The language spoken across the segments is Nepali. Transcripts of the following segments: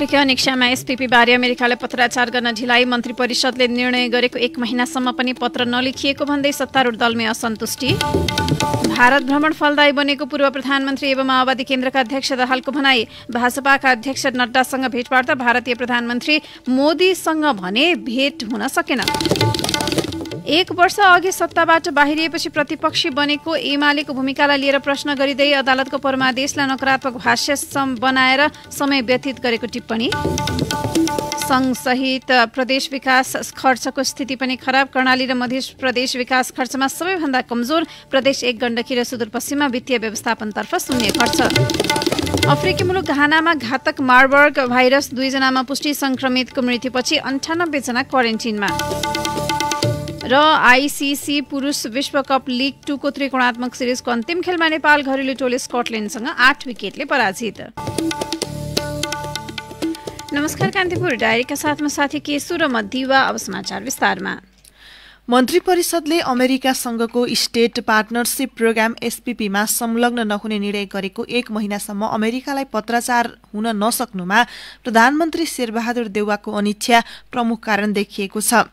राखेको अनिक्षामा एसपीपी बारे अमेरिकालाई पत्राचार गर्न ढिलाइ मन्त्री परिषदले निर्णय गरेको एक महिनासम्म पनि पत्र नलेखिएको भन्दै सत्तारूढ दलमै असन्तुष्टि भारत भ्रमण फलदायी बनेको पूर्व प्रधानमन्त्री एवं माओवादी केन्द्रका अध्यक्ष दाहालको भनाई भाजपाका अध्यक्ष नड्डासँग भेटवार्ता भारतीय प्रधानमन्त्री मोदीसँग भने भेट हुन सकेन एक वर्ष अघि सत्ताबाट बाहिरिएपछि प्रतिपक्षी बनेको एमालेको भूमिकालाई लिएर प्रश्न गरिँदै अदालतको परमादेशलाई नकारात्मक भाष्य बनाएर समय व्यतीत गरेको टिप्पणी सङ्घसहित प्रदेश विकास खर्चको स्थिति पनि खराब कर्णाली र मध्य प्रदेश विकास खर्चमा सबैभन्दा कमजोर प्रदेश एक गण्डकी र सुदूरपश्चिममा वित्तीय व्यवस्थापनतर्फ शून्य खर्च अफ्रिकी मुलुक घानामा घातक मार्बर्ग भाइरस दुईजनामा पुष्टि संक्रमितको मृत्युपछि जना क्वारेन्टिनमा र आइसिसी पुरुष विश्वकप लिग टूको त्रिकोणात्मक सिरिजको अन्तिम खेलमा नेपाल घरेलु टोली स्कटल्यान्डसँग आठ विकेटले पराजित नमस्कार कान्तिपुर डायरीका साथमा साथी केशु र अब समाचार विस्तारमा मन्त्री परिषदले अमेरिकासँगको स्टेट पार्टनरसिप प्रोग्राम एसपिपीमा संलग्न नहुने निर्णय गरेको एक महिनासम्म अमेरिकालाई पत्राचार हुन नसक्नुमा प्रधानमन्त्री शेरबहादुर देउवाको अनिच्छा प्रमुख कारण देखिएको छ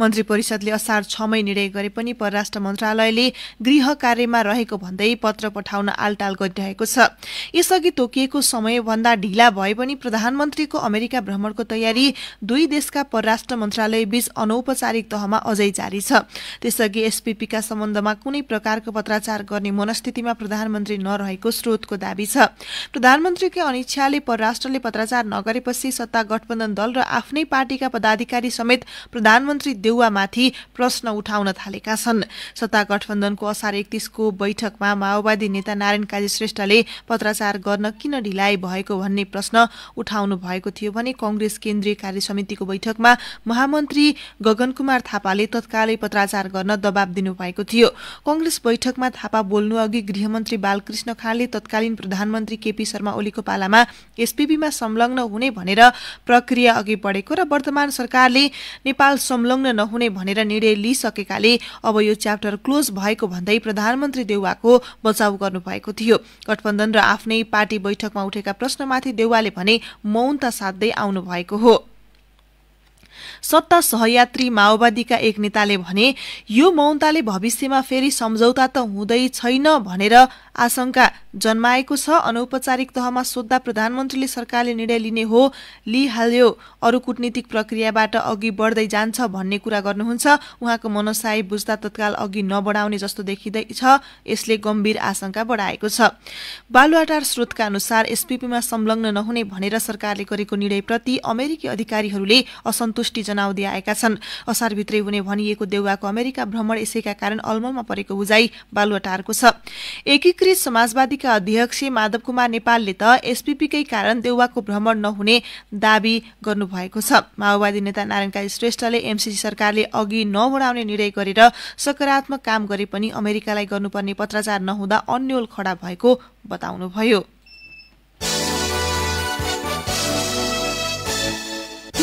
मन्त्री परिषदले असार छमै निर्णय गरे पनि परराष्ट्र मन्त्रालयले गृह कार्यमा रहेको भन्दै पत्र पठाउन आलटाल गरिरहेको छ यसअघि तोकिएको समयभन्दा ढिला भए पनि प्रधानमन्त्रीको अमेरिका भ्रमणको तयारी दुई देशका परराष्ट्र मन्त्रालय बीच अनौपचारिक तहमा अझै जारी छ त्यसअघि एसपीपीका सम्बन्धमा कुनै प्रकारको पत्राचार गर्ने मनस्थितिमा प्रधानमन्त्री नरहेको स्रोतको दावी छ प्रधानमन्त्रीकै अनिच्छाले परराष्ट्रले पत्राचार नगरेपछि सत्ता गठबन्धन दल र आफ्नै पार्टीका पदाधिकारी समेत प्रधानमन्त्री प्रधानमन्त्री देउवामाथि प्रश्न उठाउन थालेका छन् सत्ता गठबन्धनको असार एकतिसको बैठकमा माओवादी नेता नारायण काजी श्रेष्ठले पत्राचार गर्न किन ढिलाइ भएको भन्ने प्रश्न उठाउनु भएको थियो भने कंग्रेस केन्द्रीय कार्य समितिको बैठकमा महामन्त्री गगन कुमार थापाले तत्कालै पत्राचार गर्न दबाब दिनुभएको थियो कंग्रेस बैठकमा थापा बोल्नु अघि गृहमन्त्री बालकृष्ण खाँडले तत्कालीन प्रधानमन्त्री केपी शर्मा ओलीको पालामा एसपीबीमा संलग्न हुने भनेर प्रक्रिया अघि बढेको र वर्तमान सरकारले नेपाल संलग्न संलग्न नहुने भनेर निर्णय लिइसकेकाले अब यो च्याप्टर क्लोज भएको भन्दै प्रधानमन्त्री देउवाको बचाउ गर्नुभएको थियो गठबन्धन र आफ्नै पार्टी बैठकमा उठेका प्रश्नमाथि देउवाले भने मौनता साध्दै आउनु भएको हो सत्ता सहयात्री माओवादीका एक नेताले भने यो मौनताले भविष्यमा फेरि सम्झौता त हुँदै छैन भनेर आशंका जन्माएको छ अनौपचारिक तहमा सोद्धा प्रधानमन्त्रीले सरकारले निर्णय लिने हो लिइहाल्यो अरू कुटनीतिक प्रक्रियाबाट अघि बढ्दै जान्छ भन्ने कुरा गर्नुहुन्छ उहाँको मनसाय बुझ्दा तत्काल अघि नबढाउने जस्तो देखिँदैछ यसले गम्भीर आशंका बढाएको छ बालुवाटार स्रोतका अनुसार एसपीपीमा संलग्न नहुने भनेर सरकारले गरेको निर्णयप्रति अमेरिकी अधिकारीहरूले असन्तुष्ट सन्तुष्टि जनाउँदै आएका छन् असारभित्रै हुने भनिएको देउवाको अमेरिका भ्रमण यसैका कारण अल्मलमा परेको बुझाइ बालुवाटारको छ एकीकृत समाजवादीका अध्यक्ष माधव कुमार नेपालले त एसपीपीकै कारण देउवाको भ्रमण नहुने दावी गर्नुभएको छ माओवादी नेता नारायणकाली श्रेष्ठले एमसिसी सरकारले अघि नबढाउने निर्णय गरेर सकारात्मक काम गरे पनि अमेरिकालाई गर्नुपर्ने पत्राचार नहुँदा अन्यल खडा भएको बताउनुभयो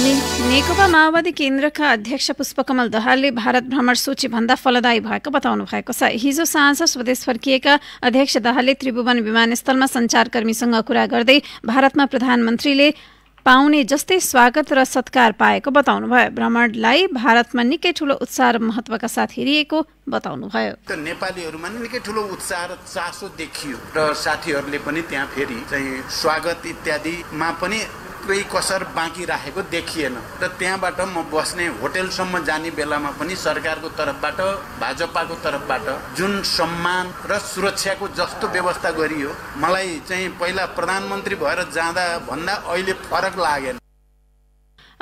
नेकपा माओवादी केन्द्रका अध्यक्ष पुष्पकमल दहालले भारत भ्रमण सूची भन्दा फलदायी भएको बताउनु भएको छ हिजो साँझ स्वदेश फर्किएका अध्यक्ष दहालले त्रिभुवन विमानस्थलमा संचारकर्मीसँग कुरा गर्दै भारतमा प्रधानमन्त्रीले पाउने जस्तै स्वागत र सत्कार पाएको बताउनु भयो भ्रमणलाई भारतमा निकै ठुलो उत्साह र महत्वका साथ हेरिएको बताउनुभयो नेपालीहरूमा निकै ठुलो उत्साह र चासो देखियो र साथीहरूले पनि त्यहाँ फेरि चाहिँ स्वागत इत्यादिमा पनि कुरै कसर बाँकी राखेको देखिएन र त्यहाँबाट म बस्ने होटेलसम्म जाने बेलामा पनि सरकारको तर्फबाट भाजपाको तर्फबाट जुन सम्मान र सुरक्षाको जस्तो व्यवस्था गरियो मलाई चाहिँ पहिला प्रधानमन्त्री भएर जाँदा भन्दा अहिले फरक लागेन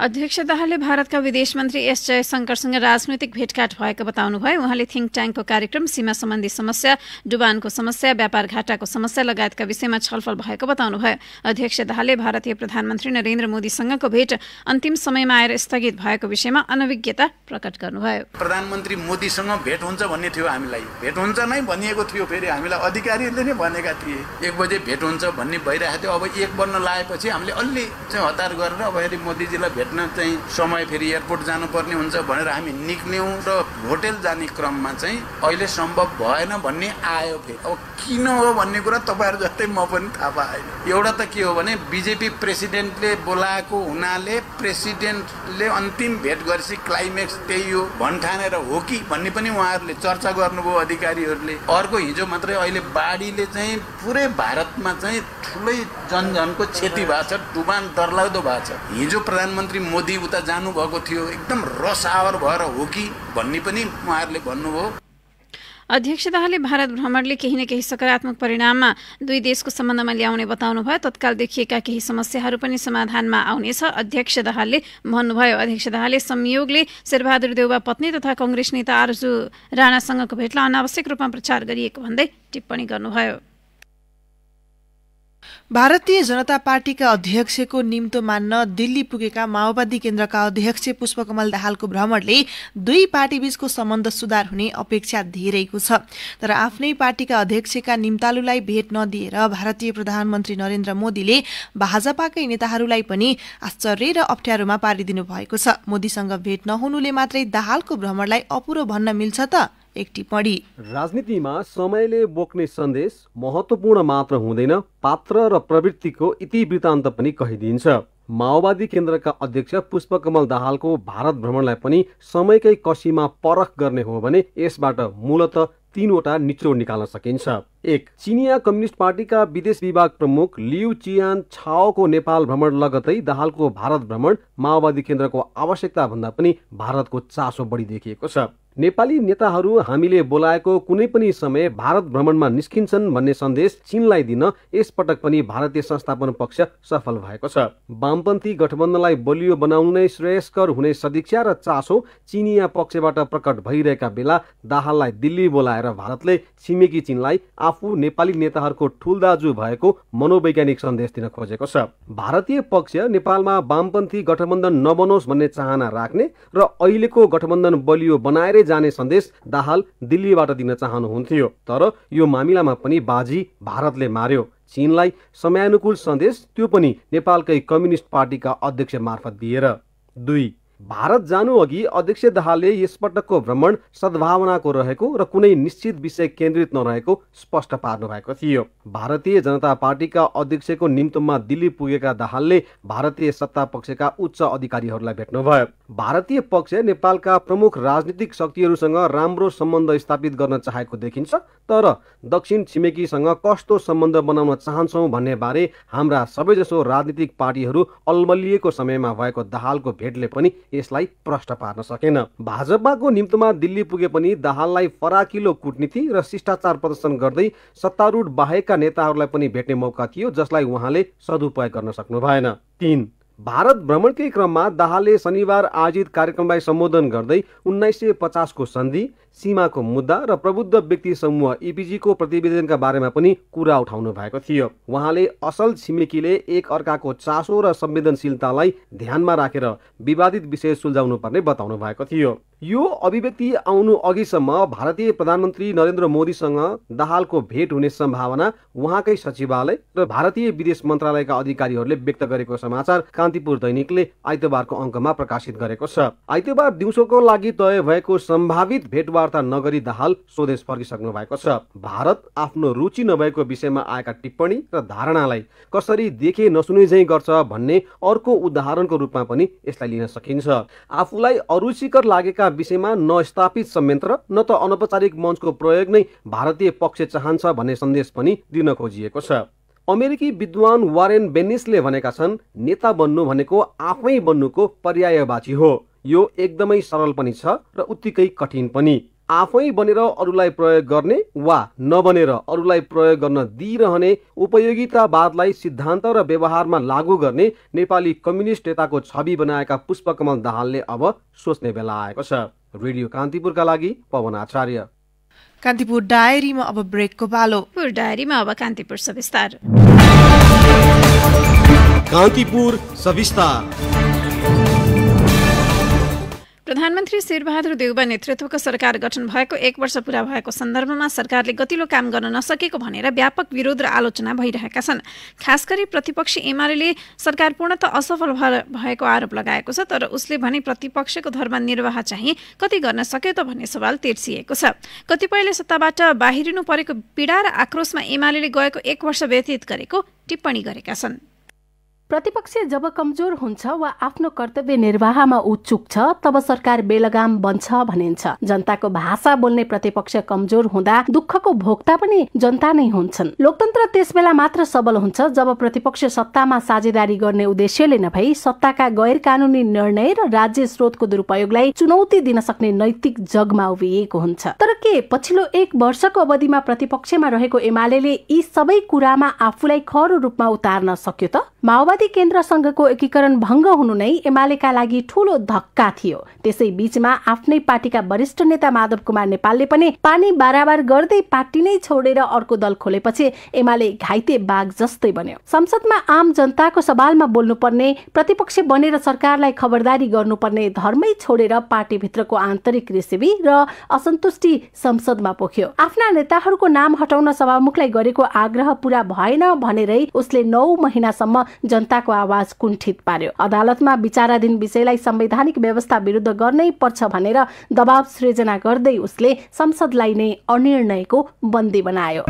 अध्यक्ष भारतका विदेश मन्त्री एस जयशङ्करसँग राजनैतिक भेटघाट भएको बताउनुभयो उहाँले थिङ्क ट्याङ्कको कार्यक्रम सीमा सम्बन्धी समस्या डुबानको समस्या व्यापार घाटाको समस्या लगायतका विषयमा छलफल भएको बताउनुभयो अध्यक्ष दाहालले भारतीय प्रधानमन्त्री नरेन्द्र मोदीसँगको भेट अन्तिम समयमा आएर स्थगित भएको विषयमा अनभिज्ञता प्रकट गर्नुभयो प्रधानमन्त्री मोदीसँग भेट हुन्छ भन्ने थियो हामीलाई भेट हुन्छ नै भनिएको थियो फेरि हामीलाई अधिकारीहरूले नै भनेका थिए एक बजे भेट हुन्छ भन्ने भइरहेको थियो अब एक बन्न लागेपछि हामीले अलि चाहिँ हतार गरेर अब फेरि मोदीजीलाई भेट्न चाहिँ समय फेरि एयरपोर्ट जानुपर्ने हुन्छ भनेर हामी निक्ल्यौँ र होटेल जाने क्रममा चाहिँ अहिले सम्भव भएन भन्ने आयो फेरि अब किन हो भन्ने कुरा तपाईँहरू जस्तै म पनि थाहा पाएन एउटा त के हो भने बिजेपी प्रेसिडेन्टले बोलाएको हुनाले प्रेसिडेन्टले अन्तिम भेट गरेपछि क्लाइमेक्स त्यही हो भन्ठानेर हो कि भन्ने पनि उहाँहरूले चर्चा गर्नुभयो अधिकारीहरूले अर्को हिजो मात्रै अहिले बाढीले चाहिँ पुरै भारतमा चाहिँ ठुलै जनजनको क्षति भएको छ डुबान डरलाग्दो भएको छ हिजो प्रधानमन्त्री प्रधानमन्त्री मोदी उता जानुभएको थियो एकदम रसावर भएर हो कि भन्ने पनि उहाँहरूले भन्नुभयो अध्यक्षताले भारत भ्रमणले केही न केही सकारात्मक परिणाममा दुई देशको सम्बन्धमा ल्याउने बताउनुभयो तत्काल देखिएका केही समस्याहरू पनि समाधानमा आउनेछ अध्यक्ष दाहालले भन्नुभयो अध्यक्ष दाहालले संयोगले शेरबहादुर देउवा पत्नी तथा कङ्ग्रेस नेता आरजु राणासँगको भेटलाई अनावश्यक रूपमा प्रचार गरिएको भन्दै टिप्पणी गर्नुभयो भारतीय जनता पार्टीका अध्यक्षको निम्तो मान्न दिल्ली पुगेका माओवादी केन्द्रका अध्यक्ष पुष्पकमल दाहालको भ्रमणले दुई पार्टीबीचको सम्बन्ध सुधार हुने अपेक्षा धेरैको छ तर आफ्नै पार्टीका अध्यक्षका निम्तालुलाई भेट नदिएर भारतीय प्रधानमन्त्री नरेन्द्र मोदीले भाजपाकै नेताहरूलाई पनि आश्चर्य र अप्ठ्यारोमा पारिदिनु भएको छ मोदीसँग भेट नहुनुले मात्रै दाहालको भ्रमणलाई अपुरो भन्न मिल्छ त एकटी टिप्पणी राजनीतिमा समयले बोक्ने सन्देश महत्त्वपूर्ण मात्र हुँदैन पात्र र प्रवृत्तिको इतिवृत्तान्त पनि कहिदिन्छ माओवादी केन्द्रका अध्यक्ष पुष्पकमल दाहालको भारत भ्रमणलाई पनि समयकै कसीमा परख गर्ने हो भने यसबाट मूलत तीनवटा निचोड निकाल्न सकिन्छ एक चिनिया कम्युनिस्ट पार्टीका विदेश विभाग प्रमुख लियु चियान छाओको नेपाल भ्रमण लगतै दाहालको भारत भ्रमण माओवादी केन्द्रको आवश्यकता भन्दा पनि भारतको चासो बढी देखिएको छ नेपाली नेताहरू हामीले बोलाएको कुनै पनि समय भारत भ्रमणमा निस्किन्छन् भन्ने सन्देश चीनलाई दिन यसपटक पनि भारतीय संस्थापन पक्ष सफल भएको छ वामपन्थी गठबन्धनलाई बलियो बनाउनु नै श्रेयस्कर हुने सदिक्षा र चासो चिनिया पक्षबाट प्रकट भइरहेका बेला दाहाललाई दिल्ली बोलाएर भारतले छिमेकी चीनलाई आफू नेपाली नेताहरूको ठुल दाजु भएको मनोवैज्ञानिक सन्देश दिन खोजेको छ भारतीय पक्ष नेपालमा वामपन्थी गठबन्धन नबनोस् भन्ने चाहना राख्ने र अहिलेको गठबन्धन बलियो बनाएर जाने सन्देश दाहाल दिल्लीबाट दिन चाहनुहुन्थ्यो तर यो मामिलामा पनि बाजी भारतले मार्यो चीनलाई समयानुकूल सन्देश त्यो पनि नेपालकै कम्युनिस्ट पार्टीका अध्यक्ष मार्फत दिएर दुई भारत जानु अघि अध्यक्ष दाहालले यसपटकको भ्रमण सद्भावनाको रहेको र कुनै निश्चित विषय केन्द्रित नरहेको स्पष्ट पार्नु भएको थियो भारतीय जनता पार्टीका अध्यक्षको निम्तोमा दिल्ली पुगेका दाहालले भारतीय सत्ता पक्षका उच्च अधिकारीहरूलाई भेट्नुभयो भारतीय पक्ष नेपालका प्रमुख राजनीतिक शक्तिहरूसँग राम्रो सम्बन्ध स्थापित गर्न चाहेको देखिन्छ तर दक्षिण छिमेकीसँग कस्तो सम्बन्ध बनाउन चाहन्छौँ भन्ने बारे हाम्रा सबैजसो राजनीतिक पार्टीहरू अल्मलिएको समयमा भएको दाहालको भेटले पनि यसलाई प्रष्ट पार्न सकेन भाजपाको निम्तोमा दिल्ली पुगे पनि दाहाललाई फराकिलो कुटनीति र शिष्टाचार प्रदर्शन गर्दै सत्तारूढ बाहेकका नेताहरूलाई पनि भेट्ने मौका थियो जसलाई उहाँले सदुपयोग गर्न सक्नु भएन तिन भारत भ्रमणकै क्रममा दाहालले शनिबार आयोजित कार्यक्रमलाई सम्बोधन गर्दै उन्नाइस सय पचासको सन्धि सीमाको मुद्दा र प्रबुद्ध व्यक्ति समूह इपिजीको प्रतिवेदनका बारेमा पनि कुरा उठाउनु भएको थियो उहाँले असल छिमेकीले एक अर्काको चासो र संवेदनशीलतालाई ध्यानमा राखेर विवादित विषय सुल्झाउनुपर्ने बताउनु भएको थियो यो अभिव्यक्ति आउनु अघिसम्म भारतीय प्रधानमन्त्री नरेन्द्र मोदीसँग दाहालको भेट हुने सम्भावना उहाँकै सचिवालय र भारतीय विदेश मन्त्रालयका अधिकारीहरूले व्यक्त गरेको समाचार कान्तिपुर दैनिकले आइतबारको अङ्कमा प्रकाशित गरेको छ आइतबार दिउँसोको लागि तय भएको सम्भावित भेटवार्ता नगरी दाहाल स्वदेश फर्किसक्नु भएको छ भारत आफ्नो रुचि नभएको विषयमा आएका टिप्पणी र धारणालाई कसरी देखे नसुने झै गर्छ भन्ने अर्को उदाहरणको रूपमा पनि यसलाई लिन सकिन्छ आफूलाई अरुचिकर लागेका विषयमा नस्थापित संयन्त्र न त अनौपचारिक मञ्चको प्रयोग नै भारतीय पक्ष चाहन्छ भन्ने सन्देश पनि दिन खोजिएको छ अमेरिकी विद्वान वारेन बेनिसले भनेका छन् नेता बन्नु भनेको आफै बन्नुको पर्यायवाची हो यो एकदमै सरल पनि छ र उत्तिकै कठिन पनि आफै बनेर अरूलाई प्रयोग गर्ने वा नबनेर अरूलाई प्रयोग गर्न दिइरहने उपयोगितावादलाई सिद्धान्त र व्यवहारमा लागू गर्ने नेपाली कम्युनिस्ट नेताको छवि बनाएका पुष्पकमल दाहालले अब सोच्ने बेला आएको छ रेडियो कान्तिपुरका लागि पवन आचार्य कान्तिपुर डायरीमा अब ब्रेकको पालो डायरीमा अब कान्तिपुर सविस्तार कान्तिपुर सविस्तार प्रधानमन्त्री शेरबहादुर देउबा नेतृत्वको सरकार गठन भएको एक वर्ष पूरा भएको सन्दर्भमा सरकारले गतिलो काम गर्न नसकेको भनेर व्यापक विरोध र आलोचना भइरहेका छन् खास गरी प्रतिपक्षी एमाले सरकार पूर्णत असफल भएको आरोप लगाएको छ तर उसले भने प्रतिपक्षको धर्म निर्वाह चाहिँ कति गर्न सक्यो त भन्ने सवाल तेर्सिएको छ कतिपयले सत्ताबाट बाहिरिनु परेको पीडा र आक्रोशमा एमाले गएको एक वर्ष व्यतीत गरेको टिप्पणी गरेका छन् प्रतिपक्ष जब कमजोर हुन्छ वा आफ्नो कर्तव्य निर्वाहमा उत्सुक छ तब सरकार बेलगाम बन्छ भनिन्छ जनताको भाषा बोल्ने प्रतिपक्ष कमजोर हुँदा दुःखको भोक्ता पनि जनता नै हुन्छन् लोकतन्त्र त्यस बेला मात्र सबल हुन्छ जब प्रतिपक्ष सत्तामा साझेदारी गर्ने उद्देश्यले नभई सत्ताका गैर कानूनी निर्णय र राज्य स्रोतको दुरुपयोगलाई चुनौती दिन सक्ने नैतिक जगमा उभिएको हुन्छ तर के पछिल्लो एक वर्षको अवधिमा प्रतिपक्षमा रहेको एमाले यी सबै कुरामा आफूलाई खरो रूपमा उतार्न सक्यो त माओवादी केन्द्र केन्द्रसँगको एकीकरण भङ्ग हुनु नै एमालेका लागि ठूलो धक्का थियो त्यसै बीचमा आफ्नै पार्टीका वरिष्ठ नेता माधव कुमार नेपालले पनि पानी बाराबार गर्दै पार्टी नै छोडेर अर्को दल खोलेपछि एमाले घाइते बाघ जस्तै बन्यो संसदमा आम जनताको सवालमा बोल्नु पर्ने प्रतिपक्ष बनेर सरकारलाई खबरदारी गर्नुपर्ने धर्मै छोडेर पार्टीभित्रको आन्तरिक रेसिपी र असन्तुष्टि संसदमा पोख्यो आफ्ना नेताहरूको नाम हटाउन सभामुखलाई गरेको आग्रह पूरा भएन भनेरै उसले नौ महिनासम्म जनता जनताको आवाज कुण्ठित पार्यो अदालतमा विचाराधीन विषयलाई संवैधानिक व्यवस्था विरुद्ध गर्नै पर्छ भनेर दबाव सृजना गर्दै उसले संसदलाई नै अनिर्णयको बन्दी बनायो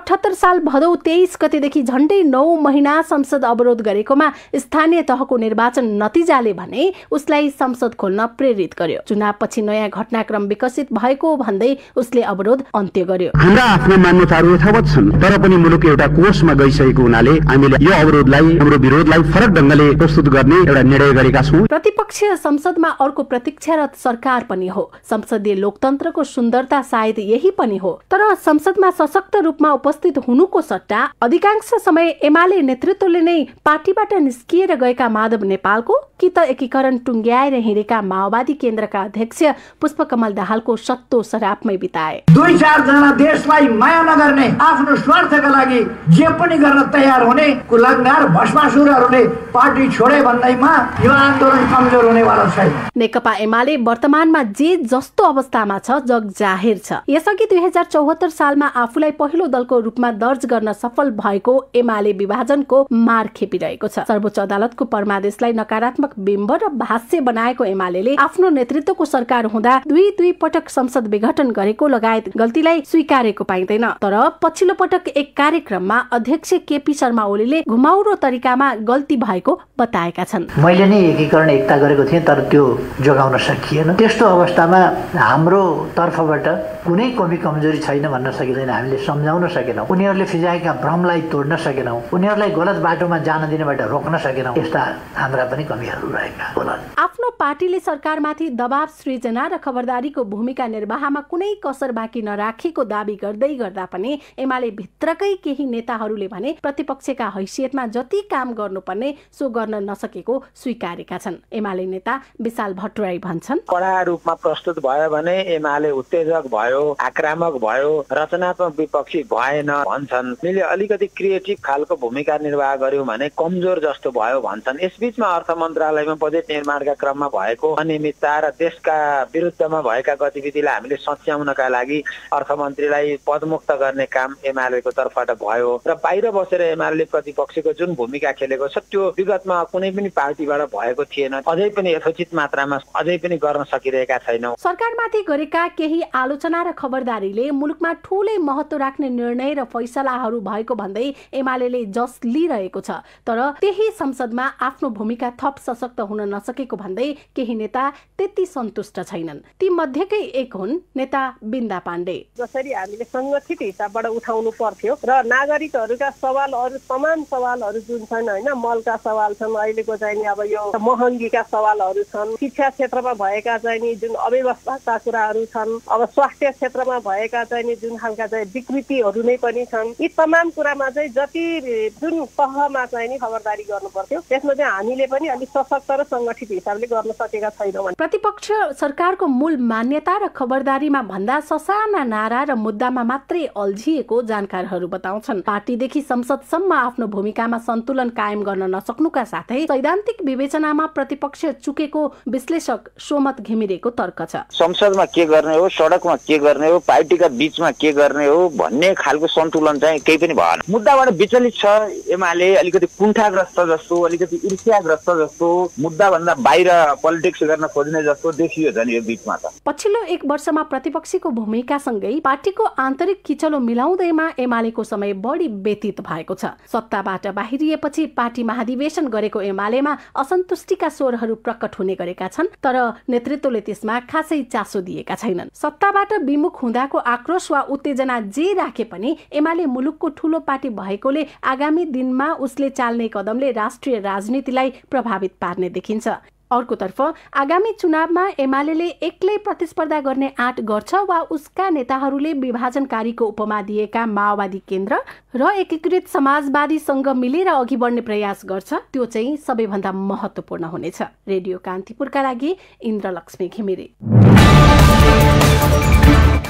अठहत्तर साल भदौ तेइस गतेदेखि झन्डै नौ महिना संसद अवरोध गरेकोमा स्थानीय तहको निर्वाचन नतिजाले भने उसलाई संसद खोल्न प्रेरित गर्यो चुनावपछि नयाँ घटनाक्रम विकसित भएको भन्दै उसले अवरोध अन्त्य गर्यो हाम्रा आफ्ना मान्यताहरू यथावत छन् तर पनि मुलुक एउटा कोषमा गइसकेको हुनाले हामीले यो अवरोधलाई हाम्रो विरोधलाई फरक ढङ्गले प्रस्तुत गर्ने एउटा निर्णय गरेका छौँ प्रतिपक्ष संसदमा अर्को प्रतीक्षारत सरकार पनि हो संसदीय लोकतन्त्रको सुन्दरता सायद यही पनि हो तर संसदमा सशक्त रूपमा उप उपस्थित हुनुको सट्टा अधिकांश समय एमाले नेतृत्वले नै पार्टीबाट निस्किएर गएका माधव नेपालको कि त एकीकरण टुङ्ग्याएर हिँडेका माओवादी केन्द्रका अध्यक्ष पुष्पकमल दाहालको सत्तो सरापमै बिताए दुई चारजना देशलाई माया नगर्ने आफ्नो स्वार्थका लागि जे पनि गर्न तयार हुने कुलङ्गार भस्मासुरहरूले पार्टी छोडे भन्दैमा यो आन्दोलन कमजोर हुनेवाला छैन नेकपा एमाले वर्तमानमा जे जस्तो अवस्थामा छ जग जाहेर छ यसअघि दुई हजार चौहत्तर सालमा आफूलाई पहिलो दलको रूपमा दर्ज गर्न सफल भएको एमाले विभाजनको मार खेपिरहेको छ सर्वोच्च अदालतको परमादेशलाई नकारात्मक बिम्ब र भाष्य बनाएको एमाले आफ्नो नेतृत्वको सरकार हुँदा दुई दुई पटक संसद विघटन गरेको लगायत गल्तीलाई स्वीकारेको पाइँदैन तर पछिल्लो पटक एक कार्यक्रममा अध्यक्ष केपी शर्मा ओलीले घुमाउरो तरिकामा गल्ती भएको बताएका छन् मैले नै एकीकरण एकता गरेको थिएँ तर त्यो जोगाउन सकिएन त्यस्तो अवस्थामा हाम्रो तर्फबाट कुनै कमी कमजोरी छैन भन्न सकिँदैन हामीले सम्झाउन सकेन सकेनौँ उनीहरूले फिजाएका भ्रमलाई तोड्न सकेनौँ उनीहरूलाई गलत बाटोमा जान दिनेबाट रोक्न सकेनौँ यस्ता हाम्रा पनि कमीहरू रहेका होलान् आफ्नो पार्टीले सरकारमाथि दबाव सृजना र खबरदारीको भूमिका निर्वाहमा कुनै कसर बाँकी नराखेको दावी गर्दै गर्दा पनि एमाले भित्रकै केही नेताहरूले भने प्रतिपक्षका हैसियतमा जति काम गर्नुपर्ने सो गर्न नसकेको स्वीकारेका छन् एमाले नेता विशाल भट्टराई भन्छन् कडा रूपमा प्रस्तुत भयो भने एमाले उत्तेजक भयो आक्रामक भयो रचनात्मक विपक्षी भए भएन भन्छन् मैले अलिकति क्रिएटिभ खालको भूमिका निर्वाह गर्यो भने कमजोर जस्तो भयो भन्छन् यसबीचमा अर्थ मन्त्रालयमा बजेट निर्माणका क्रममा भएको अनियमितता र देशका विरुद्धमा भएका गतिविधिलाई हामीले सच्याउनका लागि अर्थमन्त्रीलाई पदमुक्त गर्ने काम एमालेको तर्फबाट भयो र बाहिर बसेर एमाले प्रतिपक्षको जुन भूमिका खेलेको छ त्यो विगतमा कुनै पनि पार्टीबाट भएको थिएन अझै पनि यथोचित मात्रामा अझै पनि गर्न सकिरहेका छैनौँ सरकारमाथि गरेका केही आलोचना र खबरदारीले मुलुकमा ठुलै महत्व राख्ने निर्णय निर्णय र फैसलाहरू भएको भन्दै एमाले जस लिइरहेको छ तर त्यही संसदमा आफ्नो भूमिका थप सशक्त हुन नसकेको भन्दै केही नेता त्यति सन्तुष्ट छैनन् ती मध्येकै एक हुन् नेता बिन्दा पाण्डे जसरी हामीले सङ्गठित हिसाबबाट उठाउनु पर्थ्यो र नागरिकहरूका सवाल अरू तमाम सवालहरू जुन छन् होइन मलका सवाल छन् अहिलेको चाहिँ अब यो महँगीका सवालहरू छन् शिक्षा क्षेत्रमा भएका चाहिँ नि जुन अव्यवस्थाका कुराहरू छन् अब स्वास्थ्य क्षेत्रमा भएका चाहिँ नि जुन खालका चाहिँ विकृतिहरू नै पनि छन् यी तमाम कुरामा चाहिँ जति जुन तहमा चाहिँ नि खबरदारी गर्नु पर्थ्यो त्यसमा चाहिँ हामीले पनि अलिक सशक्त र सङ्गठित हिसाबले गर्न सकेका छैनौँ प्रतिपक्ष सरकारको मूल मान्यता र खबरदारीमा भन्दा ससाना नारा र मुद्दामा मात्रै अल्झिएको जानकारहरू बताउँछन् पार्टीदेखि संसदसम्म आफ्नो भूमिकामा सन्तुलन कायम गर्न नसक्नुका साथै सैद्धान्तिक विवेचनामा प्रतिपक्ष चुकेको विश्लेषक सोमत घिमिरेको तर्क छ संसदमा के गर्ने हो सडकमा के गर्ने हो पार्टीका बिचमा के गर्ने हो भन्ने खालको उनीहरूको सन्तुलन चाहिँ केही पनि भएन मुद्दाबाट विचलित छ एमाले अलिकति कुण्ठाग्रस्त जस्तो अलिकति ईर्ष्याग्रस्त जस्तो मुद्दाभन्दा बाहिर पोलिटिक्स गर्न खोज्ने जस्तो देखियो झन् यो बिचमा त पछिल्लो एक वर्षमा प्रतिपक्षीको भूमिकासँगै पार्टीको आन्तरिक किचलो मिलाउँदैमा एमालेको समय बढी व्यतीत भएको छ सत्ताबाट बाहिरिएपछि पार्टी महाधिवेशन गरेको एमालेमा असन्तुष्टिका स्वरहरू प्रकट हुने गरेका छन् तर नेतृत्वले त्यसमा खासै चासो दिएका छैनन् सत्ताबाट विमुख हुँदाको आक्रोश वा उत्तेजना जे राखे पनि एमाले मुलुकको ठूलो पार्टी भएकोले आगामी दिनमा उसले चाल्ने कदमले राष्ट्रिय राजनीतिलाई प्रभावित पार्ने देखिन्छ अर्कोतर्फ आगामी चुनावमा एमाले एक्लै प्रतिस्पर्धा गर्ने आँट गर्छ वा उसका नेताहरूले विभाजनकारीको उपमा दिएका माओवादी केन्द्र र एकीकृत समाजवादीसँग मिलेर अघि बढ्ने प्रयास गर्छ त्यो चाहिँ सबैभन्दा महत्त्वपूर्ण हुनेछ रेडियो कान्तिपुरका लागि इन्द्रलक्ष्मी घिमिरे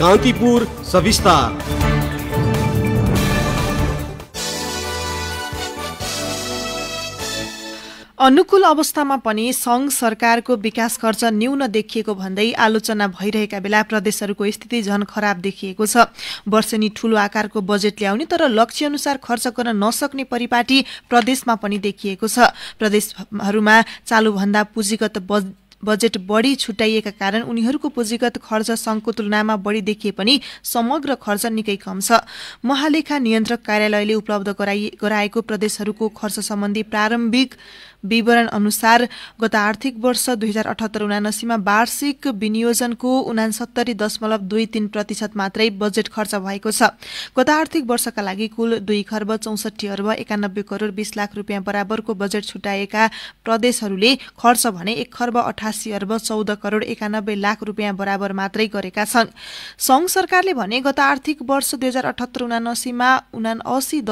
कान्तिपुर सविस्तार अनुकूल अवस्थामा पनि संघ सरकारको विकास खर्च न्यून देखिएको भन्दै आलोचना भइरहेका बेला प्रदेशहरूको स्थिति झन खराब देखिएको छ वर्षेनी ठूलो आकारको बजेट ल्याउने तर लक्ष्य अनुसार खर्च गर्न नसक्ने परिपाटी प्रदेशमा पनि देखिएको छ प्रदेशहरूमा चालुभन्दा पुँजीगत बजेट बढी छुट्याइएका कारण उनीहरूको पुँजीगत खर्च सङ्घको तुलनामा बढी देखिए पनि समग्र खर्च निकै कम छ महालेखा नियन्त्रक कार्यालयले उपलब्ध गराइ गराएको प्रदेशहरूको खर्च सम्बन्धी प्रारम्भिक विवरण अनुसार गत आर्थिक वर्ष दुई हजार अठहत्तर उनासीमा वार्षिक विनियोजनको उनासत्तरी दशमलव दुई तीन प्रतिशत मात्रै बजेट खर्च भएको छ गत आर्थिक वर्षका लागि कुल दुई खर्ब चौसठी अर्ब एकानब्बे करोड़ बीस लाख रुपियाँ बराबरको बजेट छुट्याएका प्रदेशहरूले खर्च भने एक खर्ब अठासी अर्ब चौध करोड़ एकानब्बे लाख रुपियाँ बराबर मात्रै गरेका छन् संघ सरकारले भने गत आर्थिक वर्ष दुई हजार अठहत्तर उनासीमा उना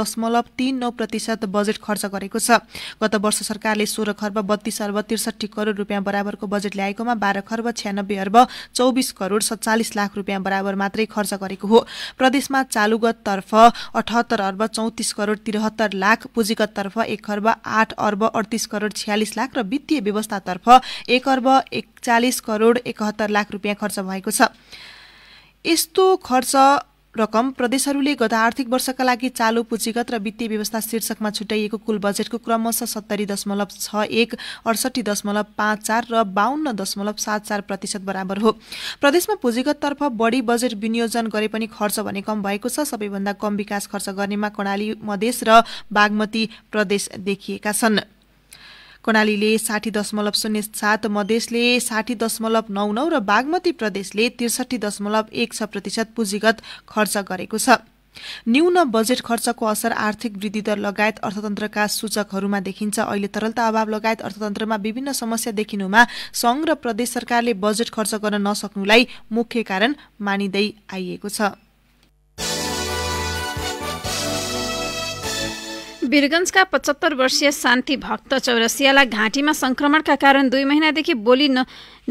दशमलव तीन नौ प्रतिशत बजेट खर्च गरेको छ गत वर्ष सरकार सरकारले सोह्र खर्ब बत्तीस अर्ब त्रिसठी करोड रुपियाँ बराबरको बजेट ल्याएकोमा बाह्र खर्ब छ्यानब्बे अर्ब चौबिस करोड सत्तालिस लाख रुपियाँ बराबर मात्रै खर्च गरेको हो प्रदेशमा चालुगततर्फ अठहत्तर अर्ब चौतिस करोड त्रिहत्तर लाख पुँजीगततर्फ एक खर्ब आठ अर्ब अडतिस करोड छ्यालिस लाख र वित्तीय व्यवस्थातर्फ एक अर्ब एकचालिस करोड एकहत्तर लाख रुपियाँ खर्च भएको छ यस्तो खर्च रकम प्रदेशहरूले गत आर्थिक वर्षका लागि चालु पुँजीगत र वित्तीय व्यवस्था शीर्षकमा छुट्याइएको कुल बजेटको क्रमशः सत्तरी दशमलव छ एक अडसठी दशमलव पाँच चार र बाहन्न दशमलव सात चार प्रतिशत बराबर हो प्रदेशमा पुँजीगततर्फ बढी बजेट विनियोजन गरे पनि खर्च भने कम भएको छ सबैभन्दा कम विकास खर्च गर्नेमा कर्णाली मधेस र बागमती प्रदेश देखिएका छन् कर्णालीले साठी दशमलव शून्य सात मधेसले साठी दशमलव नौ नौ र बागमती प्रदेशले त्रिसठी दशमलव एक छ प्रतिशत पुँजीगत खर्च गरेको छ न्यून बजेट खर्चको असर आर्थिक वृद्धि दर लगायत अर्थतन्त्रका सूचकहरूमा देखिन्छ अहिले तरलता अभाव लगायत अर्थतन्त्रमा विभिन्न समस्या देखिनुमा संघ र प्रदेश सरकारले बजेट खर्च गर्न नसक्नुलाई मुख्य कारण मानिँदै आइएको छ वीरगन्जका पचहत्तर वर्षीय शान्ति भक्त चौरसियालाई घाँटीमा संक्रमणका कारण दुई महिनादेखि बोली न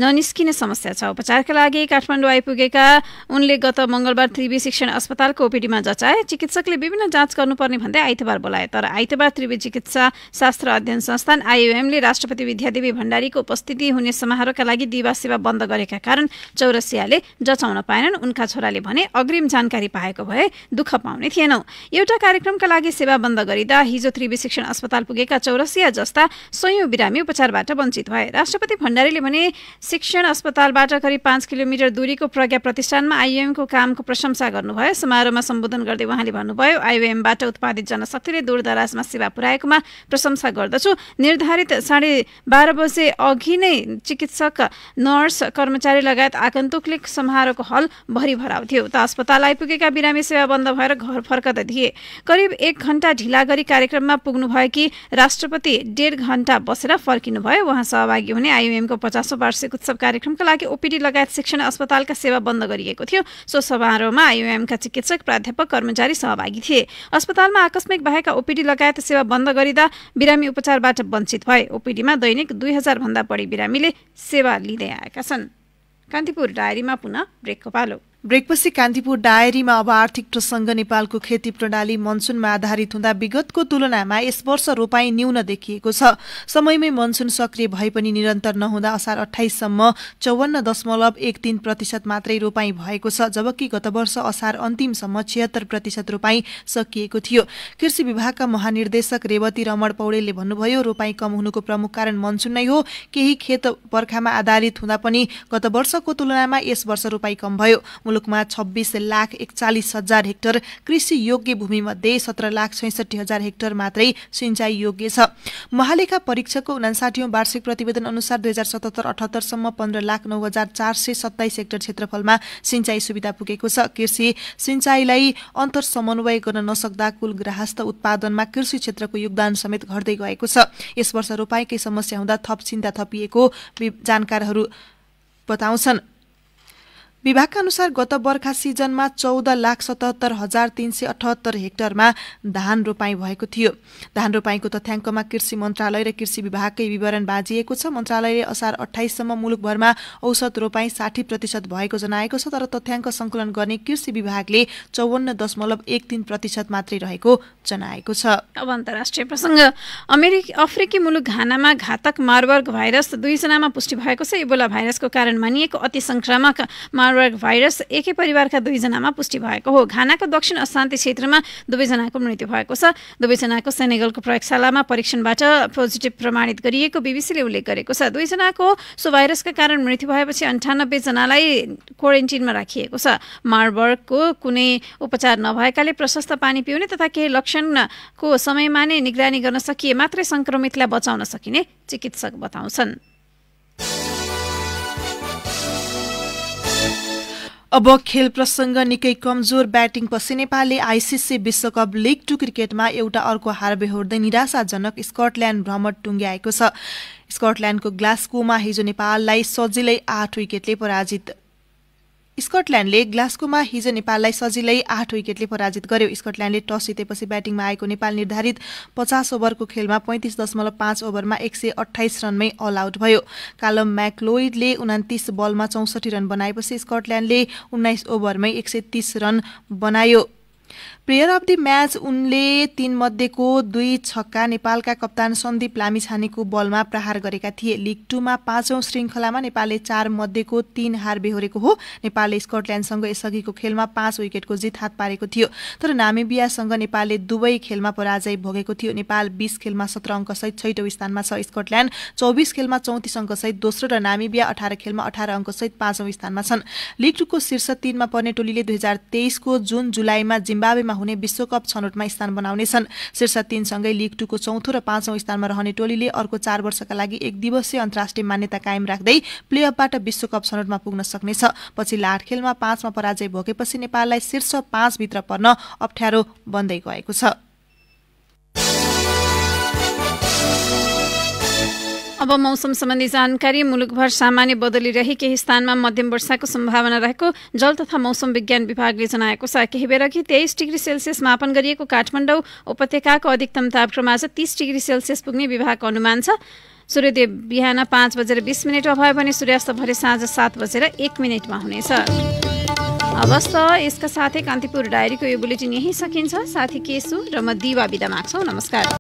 ननिस्किने समस्या छ उपचारका लागि काठमाडौँ आइपुगेका उनले गत मंगलबार त्रिवी शिक्षण अस्पतालको ओपिडीमा जचाए चिकित्सकले विभिन्न जाँच गर्नुपर्ने भन्दै आइतबार बोलाए तर आइतबार त्रिवी चिकित्सा शास्त्र अध्ययन संस्थान आइएमले राष्ट्रपति विद्यादेवी भण्डारीको उपस्थिति हुने समारोहका लागि दिवा सेवा बन्द गरेका कारण चौरसियाले जचाउन पाएनन् उनका छोराले भने अग्रिम जानकारी पाएको भए दुःख पाउने थिएनौ एउटा कार्यक्रमका लागि सेवा बन्द गरिँदा हिजो त्रिवी शिक्षण अस्पताल पुगेका चौरसिया जस्ता सयौं बिरामी उपचारबाट वञ्चित भए राष्ट्रपति भण्डारीले भने शिक्षण अस्पतालबाट करिब पाँच किलोमिटर दूरीको प्रज्ञा प्रतिष्ठानमा आइएमको कामको प्रशंसा गर्नुभयो समारोहमा सम्बोधन गर्दै उहाँले भन्नुभयो आइओएमबाट उत्पादित जनशक्तिले दूरदराजमा सेवा पुर्याएकोमा प्रशंसा गर्दछु निर्धारित साढे बाह्र बजे अघि नै चिकित्सक नर्स कर्मचारी लगायत आगन्तुकले समारोहको हल भरि भराउँथ्यो त अस्पताल आइपुगेका बिरामी सेवा बन्द भएर घर फर्कदा थिए करिब एक घण्टा ढिला गरी कार्यक्रममा पुग्नुभएकी राष्ट्रपति डेढ घण्टा बसेर फर्किनुभयो उहाँ सहभागी हुने आइएमको पचासौँ वार्षिक उत्सव कार्यक्रमका लागि ओपिडी लगायत शिक्षण अस्पतालका सेवा बन्द गरिएको थियो सो समारोहमा आइओएमका चिकित्सक प्राध्यापक कर्मचारी सहभागी थिए अस्पतालमा आकस्मिक भएका ओपिडी लगायत सेवा बन्द गरिँदा बिरामी उपचारबाट वञ्चित भए ओपिडीमा दैनिक दुई भन्दा बढी बिरामीले सेवा लिँदै आएका छन् कान्तिपुर डायरीमा पुनः ब्रेकको पालो ब्रेकपछि कान्तिपुर डायरीमा अब आर्थिक प्रसङ्ग नेपालको खेती प्रणाली मनसुनमा आधारित हुँदा विगतको तुलनामा यस वर्ष रोपाई न्यून देखिएको छ समयमै मनसुन सक्रिय भए पनि निरन्तर नहुँदा असार अठाइससम्म चौवन्न दशमलव एक तीन प्रतिशत मात्रै रोपाई भएको छ जबकि गत वर्ष असार अन्तिमसम्म छिहत्तर प्रतिशत रोपाई सकिएको थियो कृषि विभागका महानिर्देशक रेवती रमण पौडेलले भन्नुभयो रोपाई कम हुनुको प्रमुख कारण मनसुन नै हो केही खेत बर्खामा आधारित हुँदा पनि गत वर्षको तुलनामा यस वर्ष रोपाई कम भयो मुलुकमा छब्बिस लाख एकचालिस हजार हेक्टर कृषि योग्य भूमिमध्ये सत्र लाख छैसठी हजार हेक्टर मात्रै सिँचाइ योग्य छ महालेखा परीक्षकको उनासाठीौँ वार्षिक प्रतिवेदन अनुसार दुई हजार सतहत्तर अठहत्तरसम्म पन्ध्र लाख नौ हजार चार सय सत्ताइस हेक्टर क्षेत्रफलमा सिँचाइ सुविधा पुगेको छ कृषि सिँचाइलाई अन्तर समन्वय गर्न नसक्दा कुल ग्राहस्थ उत्पादनमा कृषि क्षेत्रको योगदान समेत घट्दै गएको छ यस वर्ष रोपाईकै समस्या हुँदा थप चिन्ता थपिएको जानकारहरू बताउँछन् विभागका अनुसार गत बर्खा सिजनमा चौध लाख सतहत्तर हजार तीन सय अठहत्तर हेक्टरमा धान रोपाई भएको थियो धान रोपाईको तथ्याङ्कमा कृषि मन्त्रालय र कृषि विभागकै विवरण बाँझिएको छ मन्त्रालयले असार अठाइससम्म मुलुकभरमा औसत रोपाई साठी प्रतिशत भएको जनाएको छ तर तथ्याङ्क संकलन गर्ने कृषि विभागले चौवन्न दशमलव एक तिन प्रतिशत मात्रै रहेको जनाएको छ अब अन्तर्राष्ट्रिय प्रसङ्ग अमेरिकी अफ्रिकी मुलुक घानामा घातक मार्वर्ग भाइरस दुईजनामा पुष्टि भएको छ इबोला भाइरसको कारण मानिएको अति संक्रामक मार्बर्ग भाइरस एकै परिवारका दुईजनामा पुष्टि भएको हो घानाको दक्षिण अशान्ति क्षेत्रमा दुवैजनाको मृत्यु भएको छ दुवैजनाको सेनेगलको प्रयोगशालामा परीक्षणबाट पोजिटिभ प्रमाणित गरिएको बिबिसीले उल्लेख गरेको छ दुईजनाको सो भाइरसका कारण मृत्यु भएपछि जनालाई क्वारेन्टिनमा राखिएको छ मार्बर्गको कुनै उपचार नभएकाले प्रशस्त पानी पिउने तथा केही लक्षणको समयमा नै निगरानी गर्न सकिए मात्रै सङ्क्रमितलाई बचाउन सकिने चिकित्सक बताउँछन् अब खेल प्रसङ्ग निकै कमजोर ब्याटिङपछि नेपालले आइसिसी विश्वकप लिग टू क्रिकेटमा एउटा अर्को हार बेहोर्दै निराशाजनक स्कटल्याण्ड भ्रमण टुङ्ग्याएको छ स्कटल्याण्डको ग्लास्कोमा हिजो नेपाललाई सजिलै आठ विकेटले पराजित स्कटल्याण्डले ग्लास्कोमा हिजो नेपाललाई सजिलै आठ विकेटले पराजित गर्यो स्कटल्याण्डले टस जितेपछि ब्याटिङमा आएको नेपाल निर्धारित पचास ओभरको खेलमा पैँतिस दशमलव पाँच ओभरमा एक सय अठाइस रनमै अल आउट भयो कालम म्याक्लोइडले उनातिस बलमा चौसठी रन बनाएपछि स्कटल्याण्डले उन्नाइस ओभरमै एक सय तीस रन बनायो प्लेयर अफ द म्याच उनले तीन मध्येको दुई छक्का नेपालका कप्तान सन्दीप लामिछानेको बलमा प्रहार गरेका थिए लिग टूमा पाँचौं श्रृङ्खलामा नेपालले चार मध्येको तीन हार बेहोरेको हो नेपालले स्कटल्याण्डसँग यसअघिको खेलमा पाँच विकेटको जित हात पारेको थियो तर नामिबियासँग नेपालले दुवै खेलमा पराजय भोगेको थियो नेपाल बीस खेलमा सत्र अङ्कसहित छैटौं स्थानमा छ स्कटल्याण्ड चौबिस खेलमा चौतिस अङ्कसहित दोस्रो र नामेबिया अठार खेलमा अठार अङ्कसहित पाँचौं स्थानमा छन् लिग टूको शीर्ष तीनमा पर्ने टोलीले दुई हजार तेइसको जुन जुलाईमा जिम्बावेमा हुने विश्वकप छनौटमा स्थान बनाउनेछन् शीर्ष तीनसँगै लिग टूको चौथो र पाँचौं स्थानमा रहने टोलीले अर्को चार वर्षका लागि एक दिवसीय अन्तर्राष्ट्रिय मान्यता कायम राख्दै प्लेअफबाट विश्वकप छनौटमा पुग्न सक्नेछ पछिल्ला आठ खेलमा पाँचमा पराजय भोगेपछि नेपाललाई शीर्ष पाँचभित्र पर्न अप्ठ्यारो बन्दै गएको छ अब मौसम सम्बन्धी जानकारी मुलुकभर सामान्य रहे केही स्थानमा मध्यम वर्षाको सम्भावना रहेको जल तथा मौसम विज्ञान विभागले जनाएको छ केही बेरअघि तेइस डिग्री सेल्सियस मापन गरिएको काठमाडौँ उपत्यकाको अधिकतम तापक्रम आज तीस डिग्री सेल्सियस पुग्ने विभागको अनुमान छ सूर्यदेव बिहान पाँच बजेर बिस मिनटमा भयो भने सूर्यास्त भरे साँझ सात बजेर एक मिनटमा हुनेछ अवश्य यसका साथै कान्तिपुर डायरीको यो बुलेटिन यहीँ सकिन्छ साथी केशु र म दिवा बिदा माग्छौँ नमस्कार